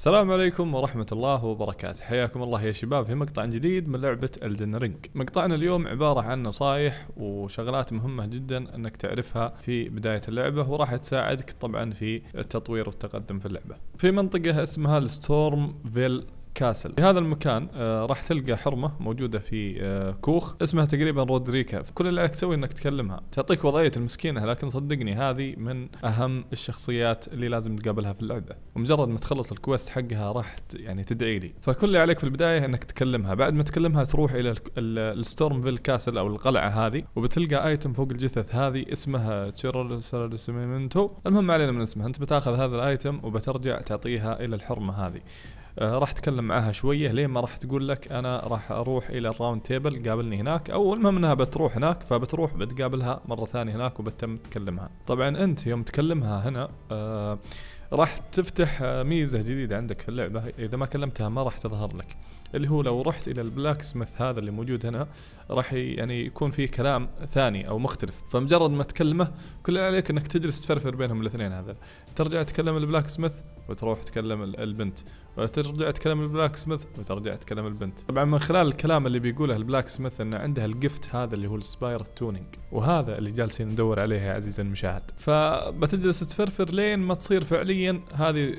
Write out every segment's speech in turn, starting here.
السلام عليكم ورحمة الله وبركاته حياكم الله يا شباب في مقطع جديد من لعبة Elden Ring مقطعنا اليوم عبارة عن نصايح وشغلات مهمة جدا انك تعرفها في بداية اللعبة وراح تساعدك طبعا في التطوير والتقدم في اللعبة في منطقة اسمها الستورم فيل كاسل في هذا المكان آه راح تلقى حرمه موجوده في آه كوخ اسمها تقريبا رودريكا كل اللي عليك تسوي انك تكلمها تعطيك وضعيه المسكينه لكن صدقني هذه من اهم الشخصيات اللي لازم تقابلها في اللعبه ومجرد ما تخلص الكويست حقها راح يعني تدعي لي فكل اللي عليك في البدايه انك تكلمها بعد ما تكلمها تروح الى فيل كاسل او القلعه هذه وبتلقى ايتم فوق الجثث هذه اسمها تشيرلسمنتو المهم علينا من اسمها انت بتاخذ هذا الايتم وبترجع تعطيها الى الحرمه هذه آه، راح تكلم معاها شويه لين ما راح تقول لك انا راح اروح الى الراوند تيبل قابلني هناك او المهم انها بتروح هناك فبتروح بتقابلها مره ثانيه هناك وبتم تكلمها طبعا انت يوم تكلمها هنا آه، راح تفتح ميزه جديده عندك في اللعبه اذا ما كلمتها ما راح تظهر لك اللي هو لو رحت الى البلاك سميث هذا اللي موجود هنا راح يعني يكون فيه كلام ثاني او مختلف فمجرد ما تكلمه كل اللي عليك انك تجلس تفرفر بينهم الاثنين هذا ترجع تكلم البلاك سميث وتروح تكلم البنت وترجع تكلم البلاك سميث وترجع تكلم البنت طبعا من خلال الكلام اللي بيقوله البلاك سميث ان عندها الجفت هذا اللي هو السباير تونينج وهذا اللي جالسين ندور عليه يا عزيزي المشاهد فبتجلس تفرفر لين ما تصير فعليا حرفيا هذه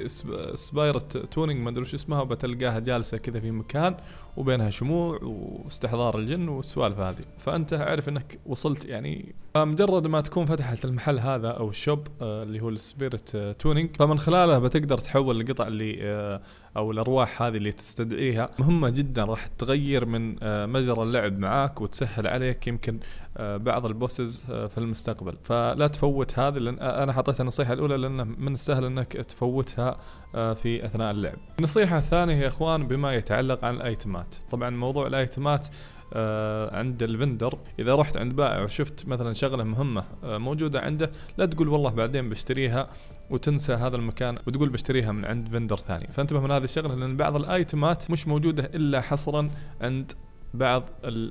سبايرة تونينج ما ادري وش اسمها بتلقاها جالسه كذا في مكان وبينها شموع واستحضار الجن والسوالف هذه فانت عارف انك وصلت يعني فمجرد ما تكون فتحت المحل هذا او الشوب آه، اللي هو السبيرت آه، تونينج فمن خلاله بتقدر تحول القطع اللي آه، او الارواح هذه اللي تستدعيها مهمه جدا راح تغير من آه، مجرى اللعب معاك وتسهل عليك يمكن آه، بعض البوسز آه، في المستقبل فلا تفوت هذه لان انا حطيت النصيحه الاولى لانه من السهل انك تفوتها في اثناء اللعب. النصيحه الثانيه يا اخوان بما يتعلق عن الايتمات، طبعا موضوع الايتمات آه، عند الفندر اذا رحت عند بائع وشفت مثلا شغله مهمه آه، موجوده عنده لا تقول والله بعدين بشتريها وتنسى هذا المكان وتقول بشتريها من عند فندر ثاني فانتبه من هذه الشغله لان بعض الايتمات مش موجوده الا حصرا عند بعض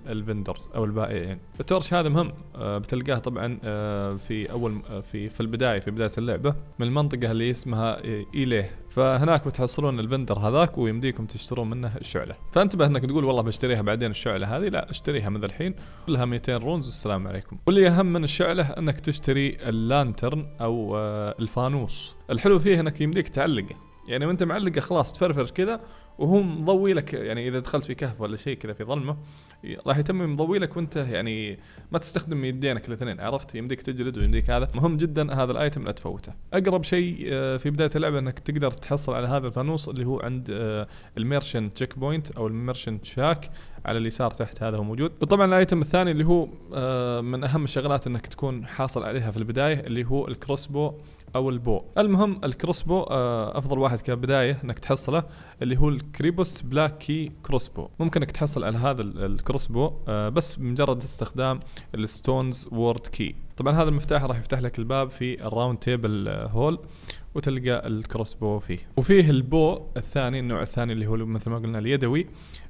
الفندرز او البائعين التورش هذا مهم آه، بتلقاه طبعا آه، في اول آه، في في البدايه في بدايه اللعبه من المنطقه اللي اسمها ايليه فهناك بتحصلون الفندر هذاك ويمديكم تشترون منه الشعله فانتبه انك تقول والله بشتريها بعدين الشعله هذه لا اشتريها من الحين كلها 200 رونز والسلام عليكم واللي اهم من الشعله انك تشتري اللانترن او الفانوس الحلو فيه انك يمديك تعلقه يعني وانت معلقه خلاص تفرفر كذا وهو مضوي لك يعني اذا دخلت في كهف ولا شيء كذا في ظلمه راح يتم مضوي لك وانت يعني ما تستخدم يدينك الاثنين عرفت يمديك تجلد ويمديك هذا مهم جدا هذا الايتم لا تفوته اقرب شيء آه، في بدايه اللعبه انك تقدر تحصل على هذا الفانوس اللي هو عند الميرشنت تشيك بوينت او الميرشنت شاك على اليسار تحت هذا هو موجود وطبعا الايتم الثاني اللي هو آه، من اهم الشغلات انك تكون حاصل عليها في البدايه اللي هو الكروسبو او البو المهم بو آه، افضل واحد كبدايه انك تحصله اللي هو الكريبوس بلاكي بو ممكن انك تحصل على هذا بو آه، بس بمجرد استخدام الستونز وورد كي طبعا هذا المفتاح راح يفتح لك الباب في الراوند تيبل آه، هول وتلقى الكروس بو فيه وفيه البو الثاني النوع الثاني اللي هو مثل ما قلنا اليدوي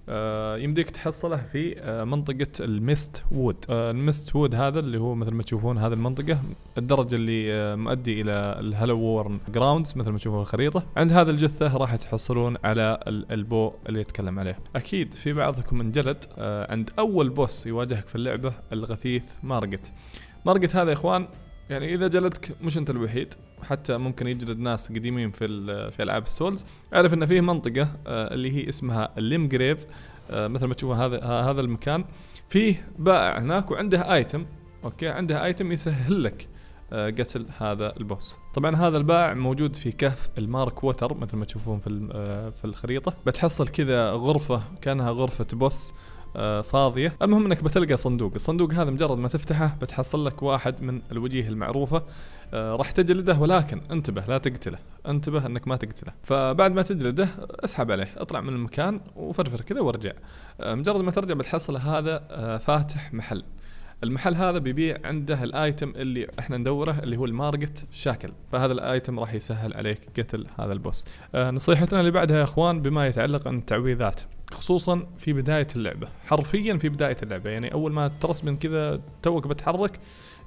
آه يمديك تحصله في آه منطقة المست وود آه وود هذا اللي هو مثل ما تشوفون هذه المنطقة الدرجة اللي آه، مؤدي إلى الهلو وورن جراوندز مثل ما تشوفون الخريطة عند هذا الجثة راح تحصلون على البو اللي يتكلم عليه أكيد في بعضكم انجلد آه، عند أول بوس يواجهك في اللعبة الغثيث مارجت مارجت هذا يا إخوان يعني اذا جلدك مش انت الوحيد حتى ممكن يجلد ناس قديمين في في العاب السولز اعرف ان فيه منطقه آه، اللي هي اسمها الليم جريف آه، مثل ما تشوفون هذا هذا المكان فيه بائع هناك وعنده ايتم اوكي عنده ايتم يسهل لك آه، قتل هذا البوس طبعا هذا البائع موجود في كهف المارك ووتر مثل ما تشوفون في في الخريطه بتحصل كذا غرفه كانها غرفه بوس آه، فاضية المهم انك بتلقى صندوق الصندوق هذا مجرد ما تفتحه بتحصل لك واحد من الوجيه المعروفة آه، راح تجلده ولكن انتبه لا تقتله انتبه انك ما تقتله فبعد ما تجلده اسحب عليه اطلع من المكان وفرفر كذا وارجع آه، مجرد ما ترجع بتحصل هذا فاتح محل المحل هذا بيبيع عنده الايتم اللي احنا ندوره اللي هو الماركت شاكل فهذا الايتم راح يسهل عليك قتل هذا البوس نصيحتنا اللي بعدها يا اخوان بما يتعلق عن التعويذات خصوصا في بداية اللعبة حرفيا في بداية اللعبة يعني أول ما ترسبن كذا توك بتحرك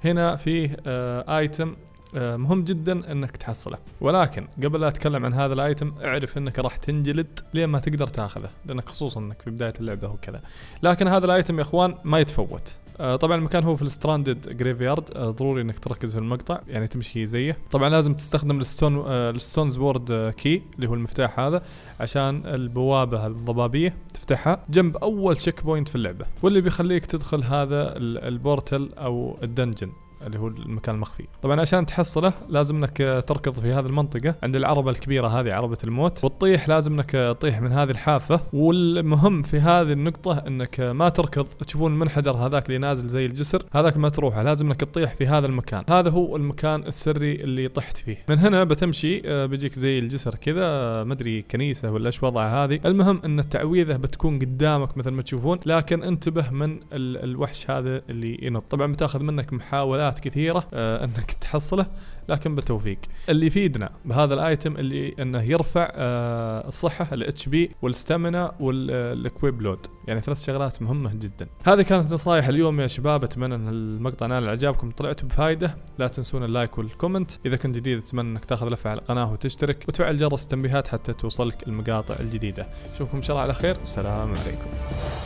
هنا فيه آه آيتم آه مهم جدا انك تحصله ولكن قبل لا اتكلم عن هذا الايتم اعرف انك راح تنجلد لين ما تقدر تاخذه لانك خصوصا انك في بدايه اللعبه وكذا لكن هذا الايتم يا اخوان ما يتفوت آه، طبعا المكان هو في الستراندد جريف جريفيارد آه، ضروري انك تركز في المقطع يعني تمشي زيه طبعا لازم تستخدم الستون آه، الستونز وورد كي اللي هو المفتاح هذا عشان البوابه الضبابيه تفتحها جنب اول تشيك بوينت في اللعبه واللي بيخليك تدخل هذا البورتل او الدنجن اللي هو المكان المخفي طبعا عشان تحصله لازم انك آه، تركض في هذه المنطقه عند العربه الكبيره هذه عربه الموت وتطيح لازم انك آه، تطيح من هذه الحافه والمهم في هذه النقطه انك آه، ما تركض تشوفون المنحدر هذاك اللي نازل زي الجسر هذاك ما تروحه لازم انك تطيح في هذا المكان هذا هو المكان السري اللي طحت فيه من هنا بتمشي بيجيك زي الجسر كذا ما ادري كنيسه ولا ايش وضعها هذه المهم ان التعويذه بتكون قدامك مثل ما تشوفون لكن انتبه من الوحش هذا اللي ينط طبعا بتاخذ منك محاولات مجالات كثيره آه، انك تحصله لكن بالتوفيق اللي يفيدنا بهذا الايتم اللي انه يرفع آه، الصحه الاتش بي والستامنا والكويب آه، لود يعني ثلاث شغلات مهمه جدا هذه كانت نصايح اليوم يا شباب اتمنى ان المقطع نال اعجابكم طلعت بفائده لا تنسون اللايك والكومنت اذا كنت جديد اتمنى انك تاخذ لفه على القناه وتشترك وتفعل جرس التنبيهات حتى توصلك المقاطع الجديده اشوفكم ان شاء الله على خير السلام عليكم